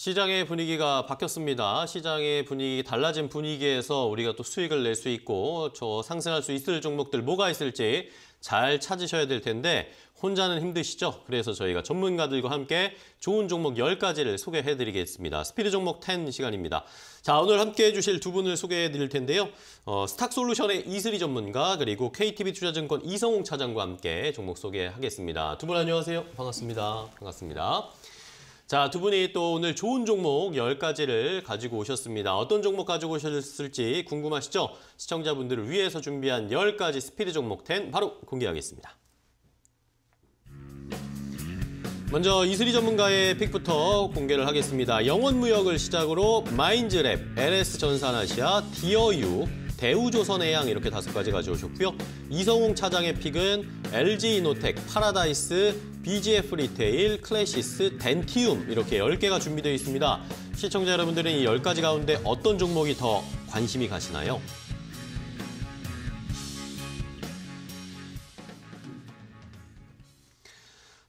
시장의 분위기가 바뀌었습니다. 시장의 분위기 달라진 분위기에서 우리가 또 수익을 낼 수 있고 저 상승할 수 있을 종목들 뭐가 있을지 잘 찾으셔야 될 텐데 혼자는 힘드시죠? 그래서 저희가 전문가들과 함께 좋은 종목 10가지를 소개해 드리겠습니다. 스피드 종목 10 시간입니다. 자, 오늘 함께 해 주실 두 분을 소개해 드릴 텐데요. 어, 스탁솔루션의 이슬이 전문가 그리고 KTB 투자증권 이성웅 차장과 함께 종목 소개하겠습니다. 두 분 안녕하세요. 반갑습니다. 반갑습니다. 자, 두 분이 또 오늘 좋은 종목 10가지를 가지고 오셨습니다. 어떤 종목 가지고 오셨을지 궁금하시죠? 시청자분들을 위해서 준비한 10가지 스피드 종목 10 바로 공개하겠습니다. 먼저 이슬이 전문가의 픽부터 공개를 하겠습니다. 영원무역을 시작으로 마인즈랩, LS전산아시아, 디어유, 대우조선해양 이렇게 다섯 가지 가져오셨고요. 이성웅 차장의 픽은 LG 이노텍, 파라다이스, BGF 리테일, 클래시스, 덴티움 이렇게 10개가 준비되어 있습니다. 시청자 여러분들은 이 10가지 가운데 어떤 종목이 더 관심이 가시나요?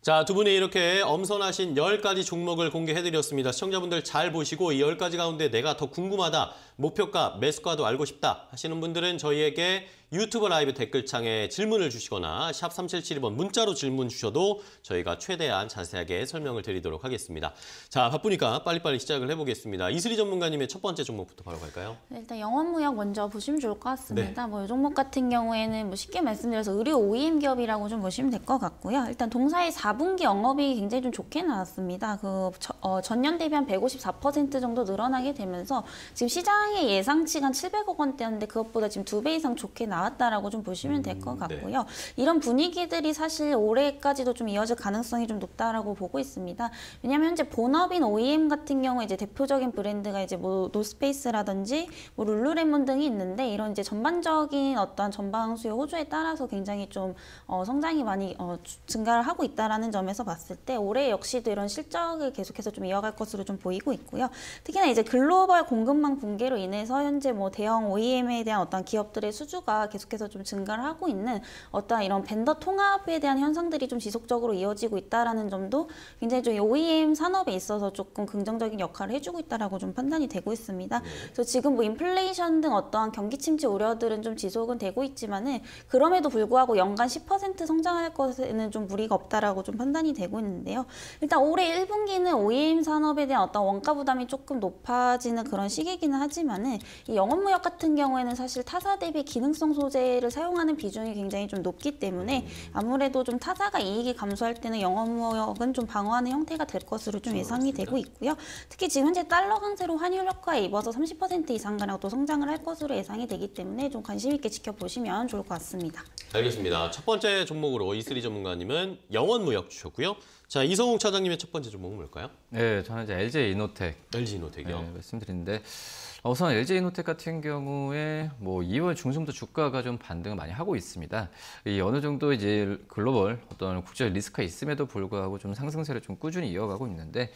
자, 두 분이 이렇게 엄선하신 10가지 종목을 공개해드렸습니다. 시청자분들 잘 보시고 이 10가지 가운데 내가 더 궁금하다, 목표가, 매수가도 알고 싶다 하시는 분들은 저희에게 유튜브 라이브 댓글창에 질문을 주시거나 샵 3772번 문자로 질문 주셔도 저희가 최대한 자세하게 설명을 드리도록 하겠습니다. 자, 바쁘니까 빨리빨리 시작을 해보겠습니다. 이슬이 전문가님의 첫 번째 종목부터 바로 갈까요? 네, 일단 영업무역 먼저 보시면 좋을 것 같습니다. 네. 뭐이 종목 같은 경우에는 뭐 쉽게 말씀드려서 의료 OEM 기업이라고 좀 보시면 될 것 같고요. 일단 동사의 4분기 영업이 굉장히 좀 좋게 나왔습니다. 그 저, 어, 전년 대비 한 154% 정도 늘어나게 되면서 지금 시장의 예상치가 700억 원대였는데 그것보다 지금 두 배 이상 좋게 나왔 습니다 나왔다라고 좀 보시면 될것 음, 네. 같고요. 네. 이런 분위기들이 사실 올해까지도 좀 이어질 가능성이 좀 높다라고 보고 있습니다. 왜냐하면 현재 본업인 OEM 같은 경우 이제 대표적인 브랜드가 이제 뭐 노스페이스라든지 뭐 룰루레몬 등이 있는데 이런 이제 전반적인 어떤 전방 수요 호조에 따라서 굉장히 좀 어, 성장이 많이 어, 증가를 하고 있다라는 점에서 봤을 때 올해 역시도 이런 실적을 계속해서 좀 이어갈 것으로 좀 보이고 있고요. 특히나 이제 글로벌 공급망 붕괴로 인해서 현재 뭐 대형 OEM에 대한 어떤 기업들의 수주가 계속해서 좀 증가를 하고 있는 어떤 이런 벤더 통합에 대한 현상들이 좀 지속적으로 이어지고 있다라는 점도 굉장히 좀 OEM 산업에 있어서 조금 긍정적인 역할을 해주고 있다라고 좀 판단이 되고 있습니다. 네. 그래서 지금 뭐 인플레이션 등 어떠한 경기 침체 우려들은 좀 지속은 되고 있지만은 그럼에도 불구하고 연간 10% 성장할 것에는 좀 무리가 없다라고 좀 판단이 되고 있는데요. 일단 올해 1분기는 OEM 산업에 대한 어떤 원가 부담이 조금 높아지는 그런 시기이기는 하지만은 영업무역 같은 경우에는 사실 타사 대비 기능성 소재를 사용하는 비중이 굉장히 좀 높기 때문에 음. 아무래도 좀 타자가 이익이 감소할 때는 영업무역은 좀 방어하는 형태가 될 것으로 좀 그렇죠, 예상이 되고 있고요. 특히 지금 현재 달러 강세로 환율 효과에 입어서 30% 이상가량 또 성장을 할 것으로 예상이 되기 때문에 좀 관심 있게 지켜보시면 좋을 것 같습니다. 알겠습니다. 첫 번째 종목으로 이슬이 전문가님은 영원무역 주셨고요. 자 이성웅 차장님의 첫 번째 종목은 뭘까요? 네, 저는 이제 LG 이노텍. LG 이노텍이요. 네, 말씀드는데 아, 우선 LG노텍 같은 경우에 뭐 2월 중순부터 주가가 좀 반등을 많이 하고 있습니다. 이 어느 정도 이제 글로벌 어떤 국제 리스크가 있음에도 불구하고 좀 상승세를 좀 꾸준히 이어가고 있는데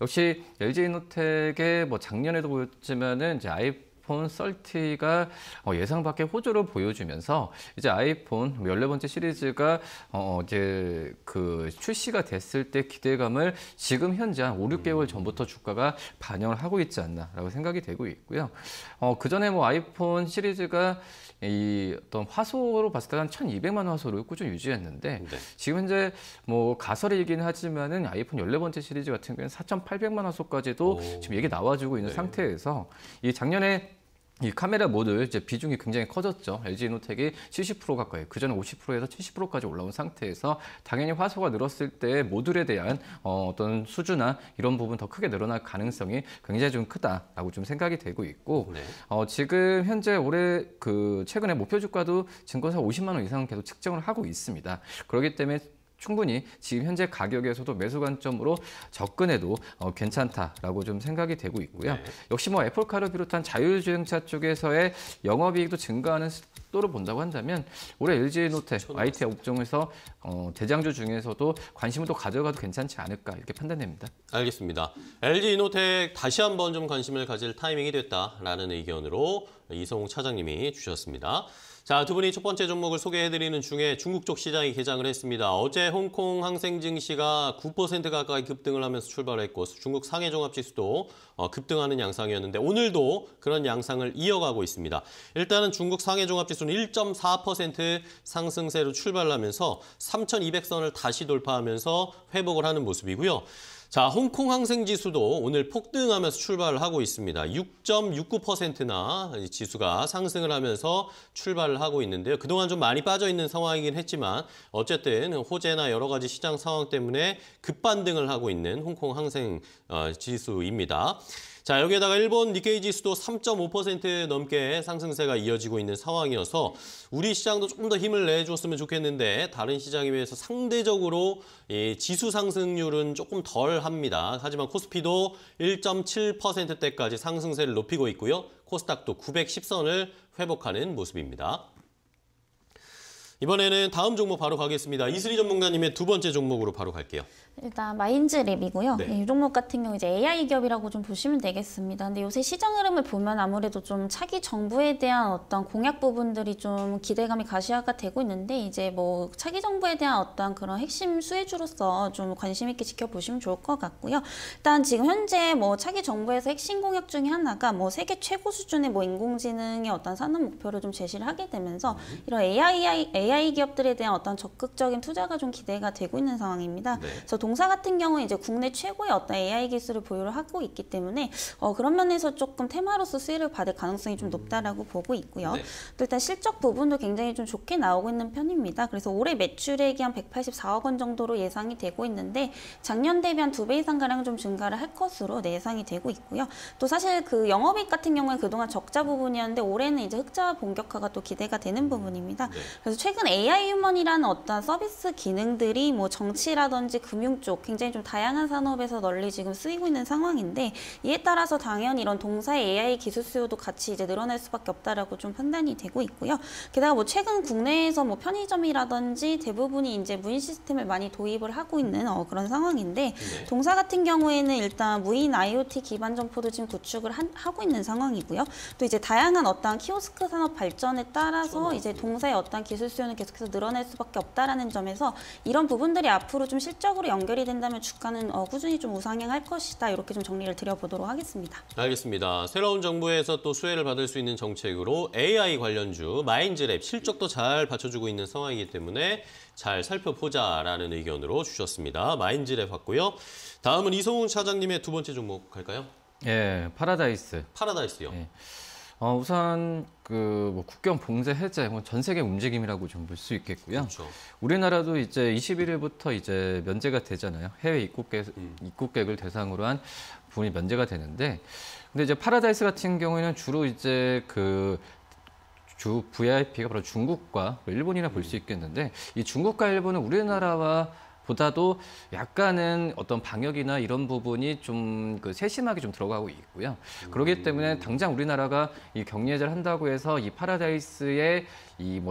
역시 LG노텍의 뭐 작년에도 보였지만은 이제 아이 아이폰 30가 어, 예상 밖의 호조를 보여주면서 이제 아이폰 1 뭐 4번째 시리즈가 어, 어 이제 그 출시가 됐을 때 기대감을 지금 현재 한 5, 6개월 음. 전부터 주가가 반영을 하고 있지 않나라고 생각이 되고 있고요. 어 그전에 뭐 아이폰 시리즈가 이 어떤 화소로 봤을 때한 1200만 화소를 꾸준히 유지했는데 네. 지금 현재 뭐 가설이긴 하지만은 아이폰 1 4번째 시리즈 같은 경우는 4800만 화소까지도 오. 지금 얘기 나와주고 있는 네. 상태에서 이 작년에 이 카메라 모듈 이제 비중이 굉장히 커졌죠. LG 이노텍이 70% 가까이, 그전에 50%에서 70%까지 올라온 상태에서 당연히 화소가 늘었을 때 모듈에 대한 어, 떤수준이나 이런 부분 더 크게 늘어날 가능성이 굉장히 좀 크다라고 좀 생각이 되고 있고 네. 어, 지금 현재 올해 그 최근에 목표 주가도 증권사 50만 원 이상 계속 측정을 하고 있습니다. 그렇기 때문에 충분히 지금 현재 가격에서도 매수 관점으로 접근해도 어, 괜찮다라고 좀 생각이 되고 있고요. 네. 역시 뭐 애플카를 비롯한 자율주행차 쪽에서의 영업이익도 증가하는 속도로 본다고 한다면 올해 LG노태 IT 업종에서 어, 대장주 중에서도 관심을 또 가져가도 괜찮지 않을까 이렇게 판단됩니다. 알겠습니다. LG이노텍 다시 한번 좀 관심을 가질 타이밍이 됐다라는 의견으로 이성웅 차장님이 주셨습니다. 자, 두 분이 첫 번째 종목을 소개해드리는 중에 중국 쪽 시장이 개장을 했습니다. 어제 홍콩 항생 증시가 9% 가까이 급등을 하면서 출발했고 중국 상해 종합지수도 어, 급등하는 양상이었는데 오늘도 그런 양상을 이어가고 있습니다. 일단은 중국 상해 종합지수는 1.4% 상승세로 출발하면서 3,200선을 다시 돌파하면서 회복을 하는 모습이고요. 자, 홍콩 항생 지수도 오늘 폭등하면서 출발을 하고 있습니다. 6.69%나 지수가 상승을 하면서 출발을 하고 있는데요. 그동안 좀 많이 빠져 있는 상황이긴 했지만 어쨌든 호재나 여러 가지 시장 상황 때문에 급반등을 하고 있는 홍콩 항생 어, 지수입니다. 자, 여기에다가 일본 니케이 지수도 3.5% 넘게 상승세가 이어지고 있는 상황이어서 우리 시장도 조금 더 힘을 내줬으면 좋겠는데 다른 시장에 비해서 상대적으로 이 지수 상승률은 조금 덜 합니다. 하지만 코스피도 1.7%대까지 상승세를 높이고 있고요. 코스닥도 910선을 회복하는 모습입니다. 이번에는 다음 종목 바로 가겠습니다. 이슬이 전문가님의 두 번째 종목으로 바로 갈게요. 일단 마인즈랩이고요. 네. 예, 이 종목 같은 경우 이제 AI 기업이라고 좀 보시면 되겠습니다. 근데 요새 시장 흐름을 보면 아무래도 좀 차기 정부에 대한 어떤 공약 부분들이 좀 기대감이 가시화가 되고 있는데 이제 뭐 차기 정부에 대한 어떤 그런 핵심 수혜주로서 좀 관심 있게 지켜보시면 좋을 것 같고요. 일단 지금 현재 뭐 차기 정부에서 핵심 공약 중에 하나가 뭐 세계 최고 수준의 뭐 인공지능의 어떤 산업 목표를 좀 제시를 하게 되면서 네. 이런 AI AI 기업들에 대한 어떤 적극적인 투자가 좀 기대가 되고 있는 상황입니다. 네. 그래서 동사 같은 경우는 이제 국내 최고의 어떤 AI 기술을 보유를 하고 있기 때문에 어, 그런 면에서 조금 테마로서 수혜를 받을 가능성이 좀 높다라고 보고 있고요. 네. 또 일단 실적 부분도 굉장히 좀 좋게 나오고 있는 편입니다. 그래서 올해 매출액이 한 184억 원 정도로 예상이 되고 있는데 작년 대비 한두 배 이상 가량 좀 증가를 할 것으로 네, 예상이 되고 있고요. 또 사실 그 영업이익 같은 경우에 그동안 적자 부분이었는데 올해는 이제 흑자 본격화가 또 기대가 되는 부분입니다. 네. 그래서 최근 AI 휴먼이라는 어떤 서비스 기능들이 뭐 정치라든지 금융 금융 쪽 굉장히 좀 다양한 산업에서 널리 지금 쓰이고 있는 상황인데 이에 따라서 당연히 이런 동사의 AI 기술 수요도 같이 이제 늘어날 수밖에 없다라고 좀 판단이 되고 있고요. 게다가 뭐 최근 국내에서 뭐 편의점이라든지 대부분이 이제 무인 시스템을 많이 도입을 하고 있는 어, 그런 상황인데 네. 동사 같은 경우에는 일단 무인 IoT 기반 점포도 지금 구축을 한, 하고 있는 상황이고요. 또 이제 다양한 어떤 키오스크 산업 발전에 따라서 그렇죠. 이제 동사의 어떤 기술 수요는 계속해서 늘어날 수밖에 없다라는 점에서 이런 부분들이 앞으로 좀 실적으로 영 연결이 된다면 주가는 어, 꾸준히 좀 우상향할 것이다. 이렇게 좀 정리를 드려보도록 하겠습니다. 알겠습니다. 새로운 정부에서 또 수혜를 받을 수 있는 정책으로 AI 관련주 마인즈랩 실적도 잘 받쳐주고 있는 상황이기 때문에 잘 살펴보자라는 의견으로 주셨습니다. 마인즈랩 봤고요. 다음은 이성훈 차장님의 두 번째 종목 갈까요? 예, 파라다이스. 파라다이스요. 예. 어, 우선 그뭐 국경 봉쇄 해제 혹은 전 세계 움직임이라고 좀 볼 수 있겠고요. 그렇죠. 우리나라도 이제 21일부터 이제 면제가 되잖아요. 해외 입국객 음. 입국객을 대상으로 한 부분이 면제가 되는데, 근데 이제 파라다이스 같은 경우에는 주로 이제 그 주 VIP가 바로 중국과 뭐 일본이나 볼수 음. 있겠는데 이 중국과 일본은 우리나라와 보다도 약간은 어떤 방역이나 이런 부분이 좀 그 세심하게 좀 들어가고 있고요. 그렇기 음. 때문에 당장 우리나라가 이 격리제를 해 한다고 해서 이파라다이스에이뭐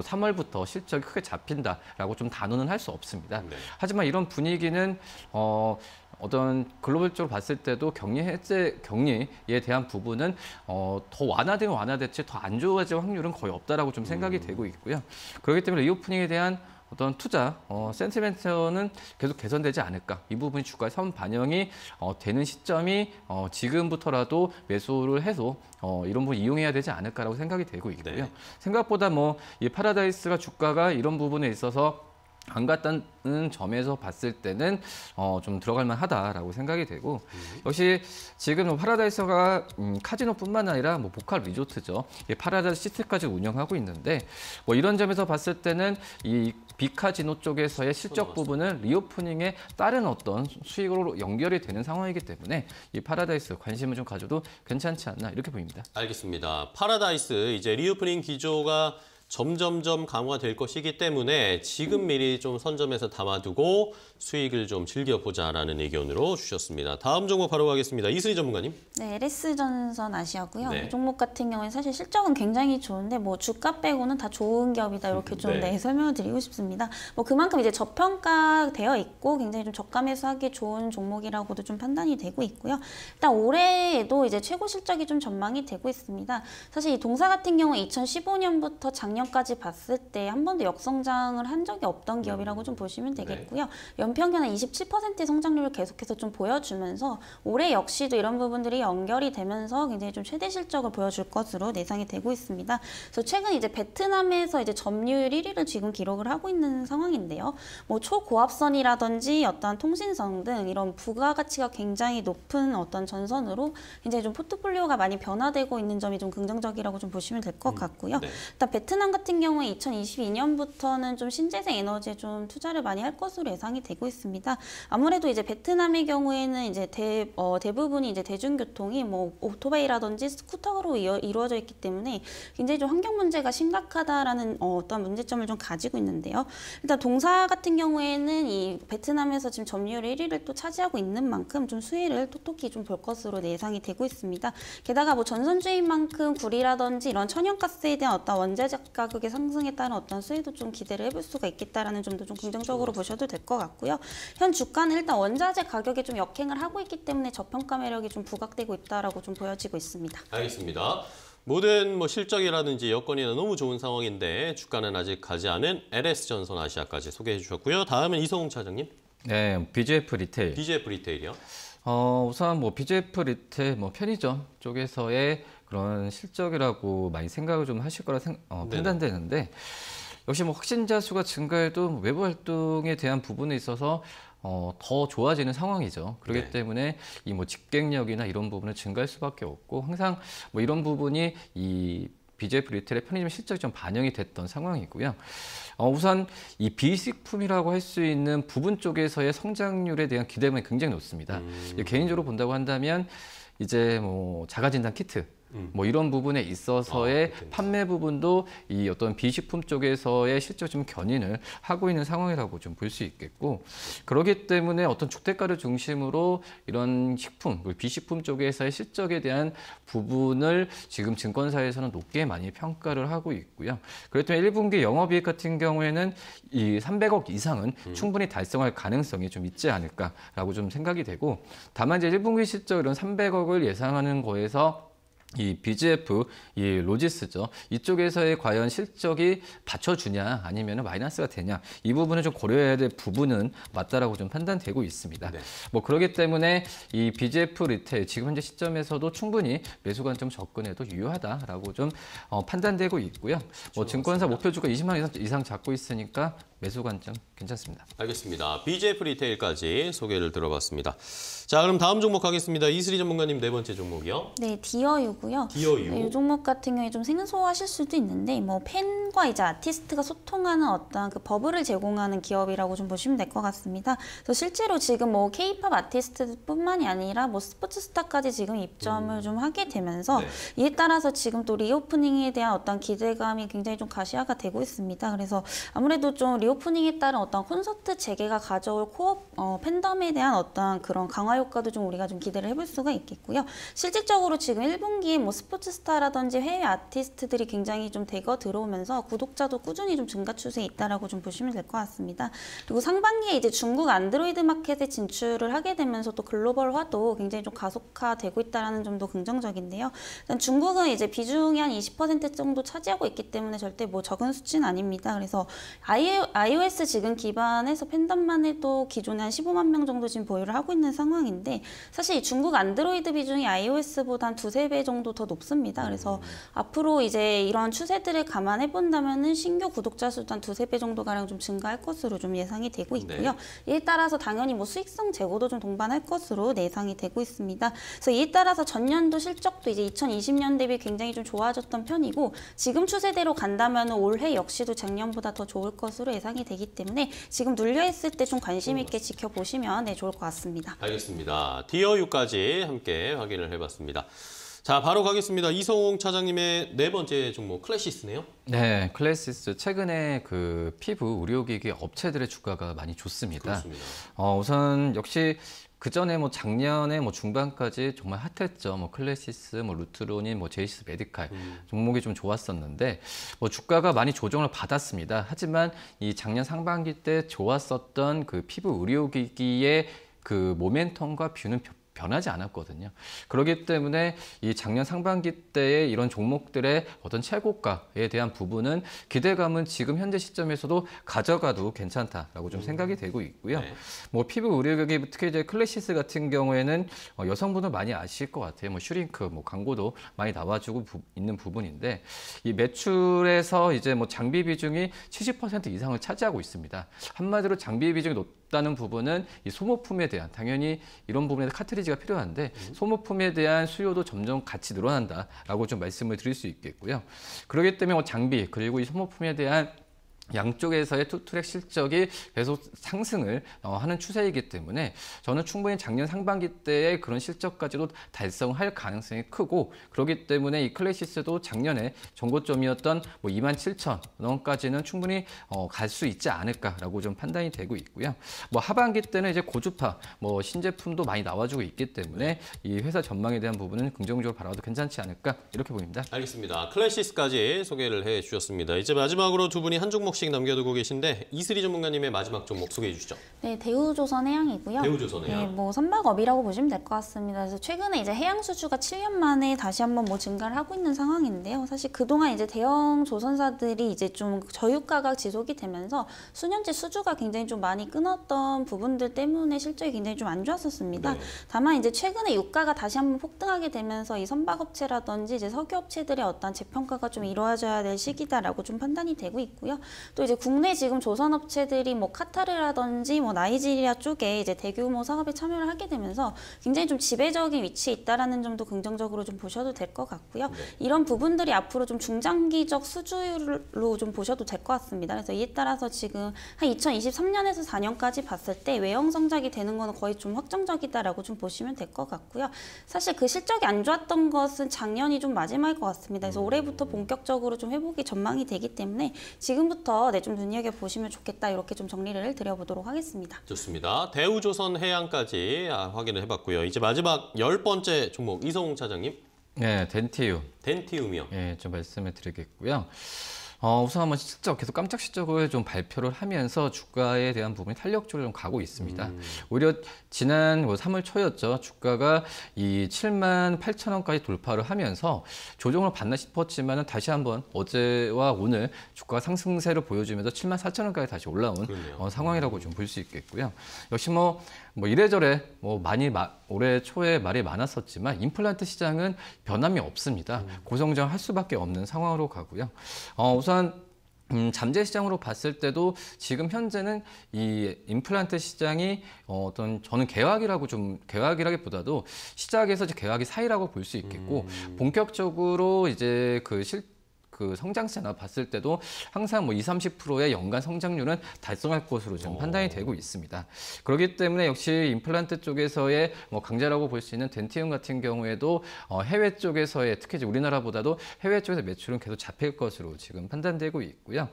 3월부터 실적이 크게 잡힌다라고 좀 단언은 할 수 없습니다. 네. 하지만 이런 분위기는 어 어떤 글로벌적으로 봤을 때도 격리 해제 격리에 대한 부분은 어, 더 완화되면 완화될지 더 안 좋아질 확률은 거의 없다라고 좀 생각이 음. 되고 있고요. 그렇기 때문에 리오프닝에 대한 어떤 투자 어, 센티멘트는 계속 개선되지 않을까 이 부분이 주가의 선 반영이 어, 되는 시점이 어, 지금부터라도 매수를 해서 어, 이런 부분 이용해야 되지 않을까라고 생각이 되고 있고요. 네. 생각보다 뭐 이 파라다이스가 주가가 이런 부분에 있어서 안 갔다는 점에서 봤을 때는 어, 좀 들어갈 만하다라고 생각이 되고 음. 역시 지금 파라다이스가 음, 카지노뿐만 아니라 뭐 보컬 리조트죠 예, 파라다이스 시트까지 운영하고 있는데 뭐 이런 점에서 봤을 때는 이 비카지노 쪽에서의 실적 부분은 리오프닝에 다른 어떤 수익으로 연결이 되는 상황이기 때문에 이 파라다이스 관심을 좀 가져도 괜찮지 않나 이렇게 보입니다. 알겠습니다. 파라다이스 이제 리오프닝 기조가 점점점 강화될 것이기 때문에 지금 미리 좀 선점해서 담아두고 수익을 좀 즐겨보자라는 의견으로 주셨습니다. 다음 종목 바로 가겠습니다. 이슬희 전문가님. 네, LS전선 아시아고요. 네. 이 종목 같은 경우는 사실 실적은 굉장히 좋은데 뭐 주가 빼고는 다 좋은 기업이다 이렇게 좀 네. 네, 설명을 드리고 싶습니다. 뭐 그만큼 이제 저평가되어 있고 굉장히 좀 저가 매수하기 좋은 종목이라고도 좀 판단이 되고 있고요. 일단 올해에도 이제 최고 실적이 좀 전망이 되고 있습니다. 사실 이 동사 같은 경우 2015년부터 작년 작년까지 봤을 때 한 번도 역성장을 한 적이 없던 네. 기업이라고 좀 보시면 네. 되겠고요. 네. 연평균 은 27%의 성장률을 계속해서 좀 보여주면서 올해 역시도 이런 부분들이 연결이 되면서 굉장히 좀 최대 실적을 보여줄 것으로 예상이 되고 있습니다. 그래서 최근 이제 베트남에서 이제 점유율 1위를 지금 기록을 하고 있는 상황인데요. 뭐 초고압선이라든지 어떤 통신성 등 이런 부가가치가 굉장히 높은 어떤 전선으로 굉장히 좀 포트폴리오가 많이 변화되고 있는 점이 좀 긍정적이라고 좀 보시면 될것 음, 같고요. 네. 일단 베트남 부동 같은 경우에 2022년부터는 좀 신재생 에너지에 좀 투자를 많이 할 것으로 예상이 되고 있습니다. 아무래도 이제 베트남의 경우에는 이제 대, 어, 대부분이 이제 대중교통이 뭐 오토바이라든지 스쿠터로 이루, 어져 있기 때문에 굉장히 좀 환경 문제가 심각하다라는 어, 어떤 문제점을 좀 가지고 있는데요. 일단 동사 같은 경우에는 이 베트남에서 지금 점유율 1위를 또 차지하고 있는 만큼 좀 수혜를 톡톡히 좀 볼 것으로 네, 예상이 되고 있습니다. 게다가 뭐 전선주의만큼 구리라든지 이런 천연가스에 대한 어떤 원자적 가격의 그러니까 상승에 따른 어떤 수혜도 좀 기대를 해볼 수가 있겠다라는 점도 좀 긍정적으로 보셔도 될 것 같고요. 현 주가는 일단 원자재 가격에 좀 역행을 하고 있기 때문에 저평가 매력이 좀 부각되고 있다라고 좀 보여지고 있습니다. 알겠습니다. 모든 뭐 실적이라든지 여건이나 너무 좋은 상황인데 주가는 아직 가지 않은 LS전선 아시아까지 소개해 주셨고요. 다음은 이성웅 차장님. 네, BGF 리테일. BGF 리테일이요? 어, 우선 뭐 BGF 리테일, 뭐 편의점 쪽에서의 그런 실적이라고 많이 생각을 좀 하실 거라 생, 어, 판단되는데 역시 뭐 확진자 수가 증가해도 뭐 외부 활동에 대한 부분에 있어서 어, 더 좋아지는 상황이죠. 그렇기 네. 때문에 이뭐 직갱력이나 이런 부분은 증가할 수밖에 없고 항상 뭐 이런 부분이 이 BJF 리테일의 편의점 실적이 좀 반영이 됐던 상황이고요. 어, 우선 이 비식품이라고 할 수 있는 부분 쪽에서의 성장률에 대한 기대감이 굉장히 높습니다. 음. 개인적으로 본다고 한다면 이제 뭐 자가진단 키트 음. 뭐 이런 부분에 있어서의 아, 판매 부분도 이 어떤 비식품 쪽에서의 실적 좀 견인을 하고 있는 상황이라고 좀 볼 수 있겠고 그러기 때문에 어떤 주택가를 중심으로 이런 식품, 비식품 쪽에서의 실적에 대한 부분을 지금 증권사에서는 높게 많이 평가를 하고 있고요. 그렇다면 1분기 영업이익 같은 경우에는 이 300억 이상은 음. 충분히 달성할 가능성이 좀 있지 않을까라고 좀 생각이 되고 다만 이제 1분기 실적 이런 300억을 예상하는 거에서 이 BGF, 이 로지스죠. 이쪽에서의 과연 실적이 받쳐주냐 아니면 마이너스가 되냐 이 부분을 좀 고려해야 될 부분은 맞다라고 좀 판단되고 있습니다. 네. 뭐그렇기 때문에 이 BGF 리테일 지금 현재 시점에서도 충분히 매수 관점 접근에도 유효하다라고 좀 어, 판단되고 있고요. 뭐 증권사 목표 주가 20만 이상, 이상 잡고 있으니까 매수 관점 괜찮습니다. 알겠습니다. BJF 리테일까지 소개를 들어봤습니다. 자, 그럼 다음 종목 가겠습니다. 이슬이 전문가님 네 번째 종목이요. 네, 디어유고요. 디어유. 네, 이 종목 같은 경우에 좀 생소하실 수도 있는데 뭐 팬과 이제 아티스트가 소통하는 어떤 그 버블을 제공하는 기업이라고 좀 보시면 될 것 같습니다. 그래서 실제로 지금 뭐 케이팝 아티스트뿐만이 아니라 뭐 스포츠 스타까지 지금 입점을 음. 좀 하게 되면서 네. 이에 따라서 지금 또 리오프닝에 대한 어떤 기대감이 굉장히 좀 가시화가 되고 있습니다. 그래서 아무래도 좀 리오 리오프닝에 따른 어떤 콘서트 재개가 가져올 코업 어, 팬덤에 대한 어떤 그런 강화 효과도 좀 우리가 좀 기대를 해볼 수가 있겠고요. 실질적으로 지금 1분기에 뭐 스포츠스타라든지 해외 아티스트들이 굉장히 좀 대거 들어오면서 구독자도 꾸준히 좀 증가 추세에 있다라고 좀 보시면 될 것 같습니다. 그리고 상반기에 이제 중국 안드로이드 마켓에 진출을 하게 되면서 또 글로벌화도 굉장히 좀 가속화되고 있다라는 점도 긍정적인데요. 일단 중국은 이제 비중이 한 20% 정도 차지하고 있기 때문에 절대 뭐 적은 수치는 아닙니다. 그래서 아예 iOS 지금 기반에서 팬덤만 해도 기존에 한 15만 명 정도 지금 보유를 하고 있는 상황인데 사실 중국 안드로이드 비중이 iOS보다 한 두세 배 정도 더 높습니다. 그래서 음. 앞으로 이제 이런 추세들을 감안해 본다면은 신규 구독자 수도 한 두세 배 정도 가량 좀 증가할 것으로 좀 예상이 되고 네. 있고요. 네. 이에 따라서 당연히 뭐 수익성 제고도 좀 동반할 것으로 예상이 되고 있습니다. 그래서 이에 따라서 전년도 실적도 이제 2020년 대비 굉장히 좀 좋아졌던 편이고 지금 추세대로 간다면 올해 역시도 작년보다 더 좋을 것으로 예상. 대상이 되기 때문에 지금 눌려있을 때 좀 관심 있게 음. 지켜보시면 네, 좋을 것 같습니다. 알겠습니다. 디어 유까지 함께 확인을 해봤습니다. 자, 바로 가겠습니다. 이성웅 차장님의 네 번째 종목 클래시스네요. 네, 클래시스 최근에 그 피부 의료기기 업체들의 주가가 많이 좋습니다. 그렇습니다. 어, 우선 역시 그 전에 뭐 작년에 뭐 중반까지 정말 핫했죠. 뭐 클래시스, 뭐루트론닌뭐 제이스 메디칼 음. 종목이 좀 좋았었는데 뭐 주가가 많이 조정을 받았습니다. 하지만 이 작년 상반기 때 좋았었던 그 피부 의료기기의 그 모멘텀과 뷰는 변하지 않았거든요. 그렇기 때문에 이 작년 상반기 때의 이런 종목들의 어떤 최고가에 대한 부분은 기대감은 지금 현재 시점에서도 가져가도 괜찮다라고 좀 생각이 음. 되고 있고요. 네. 뭐 피부 의료격이 특히 이제 클래시스 같은 경우에는 어, 여성분들 많이 아실 것 같아요. 뭐 슈링크, 뭐 광고도 많이 나와주고 부, 있는 부분인데 이 매출에서 이제 뭐 장비 비중이 70% 이상을 차지하고 있습니다. 한마디로 장비 비중이 높 높다는 부분은 이 소모품에 대한 당연히 이런 부분에서 카트리지가 필요한데 음. 소모품에 대한 수요도 점점 같이 늘어난다라고 좀 말씀을 드릴 수 있겠고요. 그렇기 때문에 뭐 장비 그리고 이 소모품에 대한 양쪽에서의 투트랙 실적이 계속 상승을 어, 하는 추세이기 때문에 저는 충분히 작년 상반기 때의 그런 실적까지도 달성할 가능성이 크고 그렇기 때문에 이 클래시스도 작년에 전고점이었던 뭐2 0 0 0 원까지는 충분히 어 갈수 있지 않을까라고 좀 판단이 되고 있고요. 뭐 하반기 때는 이제 고주파 뭐 신제품도 많이 나와주고 있기 때문에 이 회사 전망에 대한 부분은 긍정적으로 바라봐도 괜찮지 않을까 이렇게 보입니다. 알겠습니다. 클래시스까지 소개를 해주셨습니다. 이제 마지막으로 두 분이 한 종목 종목씩 남겨두고 계신데 이슬이 전문가님의 마지막 종목 소개해 주시죠. 네, 대우조선 해양이고요. 대우조선 해양. 네, 뭐 선박업이라고 보시면 될 것 같습니다. 그래서 최근에 이제 해양 수주가 7년 만에 다시 한번 뭐 증가를 하고 있는 상황인데요. 사실 그동안 이제 대형 조선사들이 이제 좀 저유가가 지속이 되면서 수년째 수주가 굉장히 좀 많이 끊었던 부분들 때문에 실적이 굉장히 좀 안 좋았었습니다. 네. 다만 이제 최근에 유가가 다시 한번 폭등하게 되면서 이 선박업체라든지 이제 석유업체들의 어떤 재평가가 좀 이루어져야 될 시기다라고 좀 판단이 되고 있고요. 또 이제 국내 지금 조선업체들이 뭐 카타르라든지 뭐 나이지리아 쪽에 이제 대규모 사업에 참여를 하게 되면서 굉장히 좀 지배적인 위치에 있다라는 점도 긍정적으로 좀 보셔도 될 것 같고요. 네. 이런 부분들이 앞으로 좀 중장기적 수주율로 좀 보셔도 될 것 같습니다. 그래서 이에 따라서 지금 한 2023년에서 4년까지 봤을 때 외형 성장이 되는 거는 거의 좀 확정적이다라고 좀 보시면 될 것 같고요. 사실 그 실적이 안 좋았던 것은 작년이 좀 마지막일 것 같습니다. 그래서 올해부터 본격적으로 좀 회복이 전망이 되기 때문에 지금부터 해 네, 좀 눈여겨 보시면 좋겠다 이렇게 좀 정리를 드려보도록 하겠습니다. 좋습니다. 대우조선 해양까지 아, 확인을 해봤고요. 이제 마지막 열 번째 종목 이성웅 차장님. 네, 덴티움. 덴티움이요. 네, 예, 좀 말씀을 드리겠고요. 어, 우선 한번 실적 계속 깜짝 실적을 좀 발표를 하면서 주가에 대한 부분이 탄력적으로 좀 가고 있습니다. 음. 오히려 지난 뭐 3월 초였죠. 주가가 이 7만 8천 원까지 돌파를 하면서 조정을 받나 싶었지만 다시 한번 어제와 오늘 주가 상승세를 보여주면서 7만 4천 원까지 다시 올라온 어, 상황이라고 음. 좀볼 수 있겠고요. 역시 뭐, 뭐 이래저래 뭐 많이 마, 올해 초에 말이 많았었지만 임플란트 시장은 변함이 없습니다. 음. 고성장할 수밖에 없는 상황으로 가고요. 어, 우선 음, 잠재 시장으로 봤을 때도 지금 현재는 이 임플란트 시장이 어, 어떤 저는 개화기라고 좀 개화기라기보다도 시작에서 이제 개화기 사이라고 볼 수 있겠고 음. 본격적으로 이제 그 실, 그 성장세나 봤을 때도 항상 뭐2 30%의 연간 성장률은 달성할 것으로 지금 판단이 어. 되고 있습니다. 그렇기 때문에 역시 임플란트 쪽에서의 뭐 강자라고 볼 수 있는 덴티움 같은 경우에도 어, 해외 쪽에서의 특히 이제 우리나라보다도 해외 쪽에서 매출은 계속 잡힐 것으로 지금 판단되고 있고요.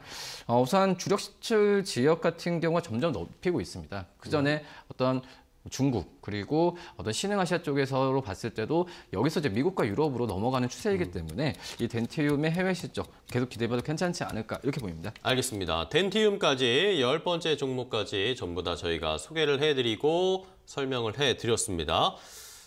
어, 우선 주력 시출 지역 같은 경우가 점점 높이고 있습니다. 그 전에 네. 어떤 뭐 중국 그리고 어떤 신흥아시아 쪽에서로 봤을 때도 여기서 이제 미국과 유럽으로 넘어가는 추세이기 음. 때문에 이 덴티움의 해외 실적 계속 기대해봐도 괜찮지 않을까 이렇게 보입니다. 알겠습니다. 덴티움까지 열 번째 종목까지 전부 다 저희가 소개를 해드리고 설명을 해드렸습니다.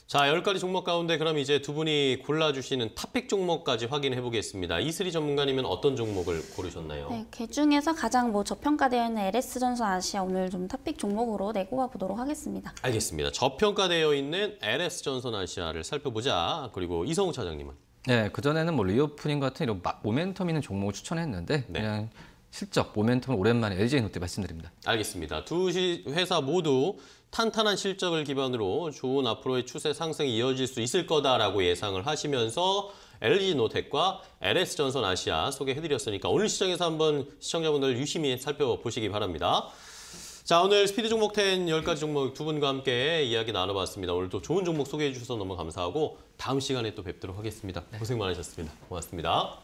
자, 10가지 종목 가운데 그럼 이제 두 분이 골라주시는 탑픽 종목까지 확인해 보겠습니다. 이슬이 전문가님은 어떤 종목을 고르셨나요? 네, 그 중에서 가장 뭐 저평가되어 있는 LS전선 아시아 오늘 좀 탑픽 종목으로 내고와 네, 보도록 하겠습니다. 알겠습니다. 저평가되어 있는 LS전선 아시아를 살펴보자. 그리고 이성우 차장님은? 네, 그전에는 뭐 리오프닝 같은 이런 모멘텀 있는 종목을 추천했는데 네. 그냥 실적, 모멘텀을 오랜만에 LG 노때 말씀드립니다. 알겠습니다. 두 회사 모두 탄탄한 실적을 기반으로 좋은 앞으로의 추세 상승이 이어질 수 있을 거다라고 예상을 하시면서 LG노텍과 LS전선 아시아 소개해드렸으니까 오늘 시장에서 한번 시청자분들 유심히 살펴보시기 바랍니다. 자 오늘 스피드 종목 10 10가지 종목 두 분과 함께 이야기 나눠봤습니다. 오늘 또 좋은 종목 소개해 주셔서 너무 감사하고 다음 시간에 또 뵙도록 하겠습니다. 고생 많으셨습니다. 고맙습니다.